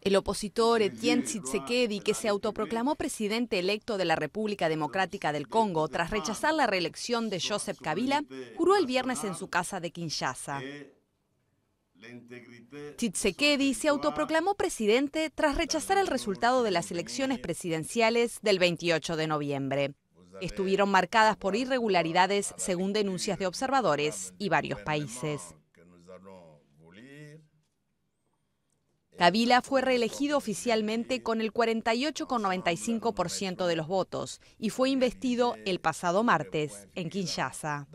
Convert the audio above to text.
El opositor Etienne Tshisekedi, que se autoproclamó presidente electo de la República Democrática del Congo tras rechazar la reelección de Joseph Kabila, juró el viernes en su casa de Kinshasa. Tshisekedi se autoproclamó presidente tras rechazar el resultado de las elecciones presidenciales del 28 de noviembre estuvieron marcadas por irregularidades según denuncias de observadores y varios países. Kabila fue reelegido oficialmente con el 48,95% de los votos y fue investido el pasado martes en Kinshasa.